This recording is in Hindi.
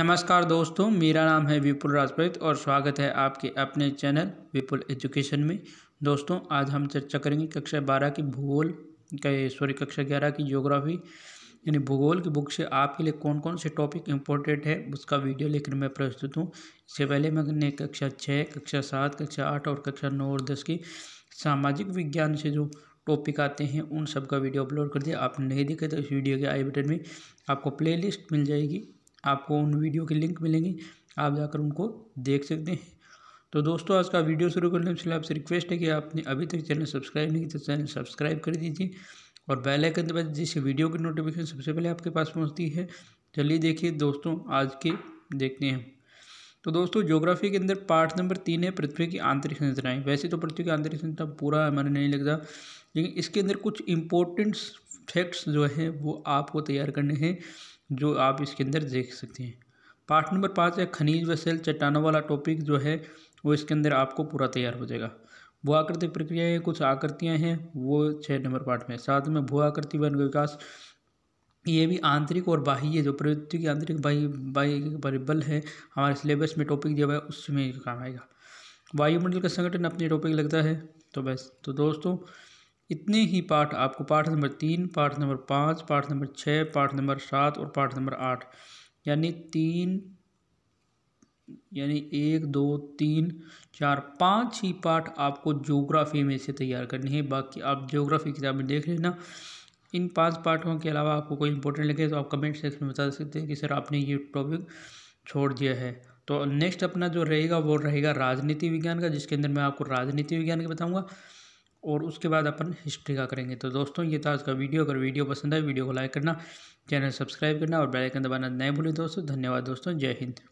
नमस्कार दोस्तों मेरा नाम है विपुल राजपूत और स्वागत है आपके अपने चैनल विपुल एजुकेशन में दोस्तों आज हम चर्चा करेंगे कक्षा बारह की भूगोल सॉरी कक्षा ग्यारह की ज्योग्राफी यानी भूगोल की बुक से आपके लिए कौन कौन से टॉपिक इम्पोर्टेंट है उसका वीडियो लेकर मैं प्रस्तुत हूँ इससे पहले मैंने कक्षा छः कक्षा सात कक्षा आठ और कक्षा नौ और दस की सामाजिक विज्ञान से जो टॉपिक आते हैं उन सब का वीडियो अपलोड कर दिया आपने नहीं देखे तो इस वीडियो के आई बटन में आपको प्लेलिस्ट मिल जाएगी आपको उन वीडियो के लिंक मिलेंगी आप जाकर उनको देख सकते हैं तो दोस्तों आज का वीडियो शुरू करने से आपसे रिक्वेस्ट है कि आपने अभी तक चैनल सब्सक्राइब नहीं किया तो चैनल सब्सक्राइब कर दीजिए और बेल आइकन दबा जिससे वीडियो की नोटिफिकेशन सबसे पहले आपके पास पहुंचती है चलिए देखिए दोस्तों आज के देखते हैं तो दोस्तों ज्योग्राफी के अंदर पार्ट नंबर तीन है पृथ्वी की आंतरिक संरचनाएँ वैसे तो पृथ्वी की आंतरिक संरचना पूरा हमारे नहीं लगता लेकिन इसके अंदर कुछ इंपॉर्टेंट्स फैक्ट्स जो हैं वो आपको तैयार करने हैं जो आप इसके अंदर देख सकते हैं पार्ट नंबर पाँच है खनिज व सेल चट्टानों वाला टॉपिक जो है वो इसके अंदर आपको पूरा तैयार हो जाएगा भू आकृति प्रक्रियाएँ कुछ आकृतियाँ हैं वो छः नंबर पार्ट में साथ में भू आकृति वन विकास ये भी आंतरिक और बाह्य जो प्रवृत्ति की आंतरिक बाह्य बाह्य परिबल है हमारे सिलेबस में टॉपिक दिया हुआ है उसमें काम आएगा वायुमंडल का संगठन अपने टॉपिक लगता है तो बस तो दोस्तों इतने ही पाठ आपको पाठ नंबर तीन पाठ नंबर पाँच पाठ नंबर छः पाठ नंबर सात और पाठ नंबर आठ यानी तीन यानी एक दो तीन चार पांच ही पाठ आपको ज्योग्राफी में से तैयार करनी है बाकी आप ज्योग्राफी किताब में देख लेना इन पांच पाठों के अलावा आपको कोई इंपॉर्टेंट लगे तो आप कमेंट सेक्शन में बता सकते हैं कि सर आपने ये टॉपिक छोड़ दिया है तो नेक्स्ट अपना जो रहेगा वो रहेगा राजनीति विज्ञान का जिसके अंदर मैं आपको राजनीति विज्ञान के बताऊँगा और उसके बाद अपन हिस्ट्री का करेंगे तो दोस्तों ये था आज का वीडियो अगर वीडियो पसंद है वीडियो को लाइक करना चैनल सब्सक्राइब करना और बेल आइकन दबाना नए भूलें दोस्तों धन्यवाद दोस्तों जय हिंद